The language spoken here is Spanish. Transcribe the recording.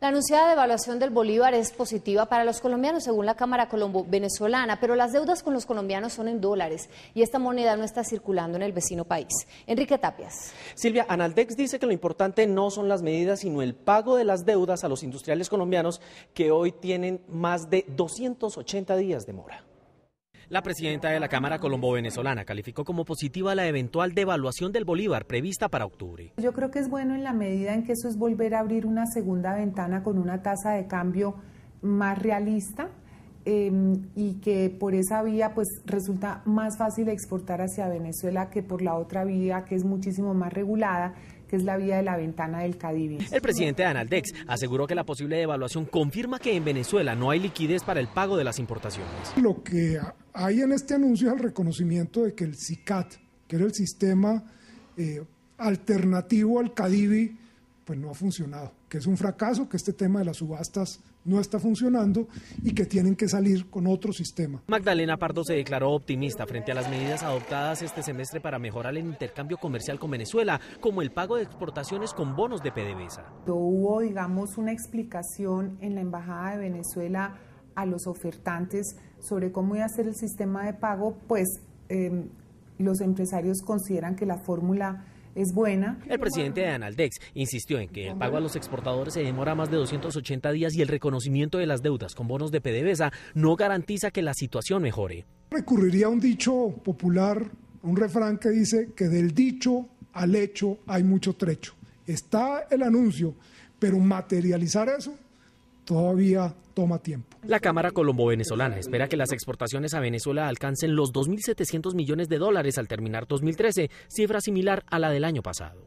La anunciada devaluación del Bolívar es positiva para los colombianos, según la Cámara Colombo-Venezolana, pero las deudas con los colombianos son en dólares y esta moneda no está circulando en el vecino país. Enrique Tapias. Silvia, Analdex dice que lo importante no son las medidas, sino el pago de las deudas a los industriales colombianos que hoy tienen más de 280 días de mora. La presidenta de la Cámara Colombo-Venezolana calificó como positiva la eventual devaluación del Bolívar prevista para octubre. Yo creo que es bueno en la medida en que eso es volver a abrir una segunda ventana con una tasa de cambio más realista, Em, y que por esa vía pues resulta más fácil exportar hacia Venezuela que por la otra vía que es muchísimo más regulada que es la vía de la ventana del Cadivi. El presidente de Analdex aseguró que la posible devaluación confirma que en Venezuela no hay liquidez para el pago de las importaciones. Lo que hay en este anuncio es el reconocimiento de que el CICAT, que era el sistema eh, alternativo al Cadivi, pues no ha funcionado, que es un fracaso, que este tema de las subastas no está funcionando y que tienen que salir con otro sistema. Magdalena Pardo se declaró optimista frente a las medidas adoptadas este semestre para mejorar el intercambio comercial con Venezuela, como el pago de exportaciones con bonos de PDVSA. Hubo, digamos, una explicación en la Embajada de Venezuela a los ofertantes sobre cómo iba a ser el sistema de pago, pues eh, los empresarios consideran que la fórmula es buena. El presidente de Analdex insistió en que el pago a los exportadores se demora más de 280 días y el reconocimiento de las deudas con bonos de PDVSA no garantiza que la situación mejore. Recurriría a un dicho popular, un refrán que dice que del dicho al hecho hay mucho trecho. Está el anuncio, pero materializar eso todavía toma tiempo. La Cámara Colombo-Venezolana espera que las exportaciones a Venezuela alcancen los 2.700 millones de dólares al terminar 2013, cifra similar a la del año pasado.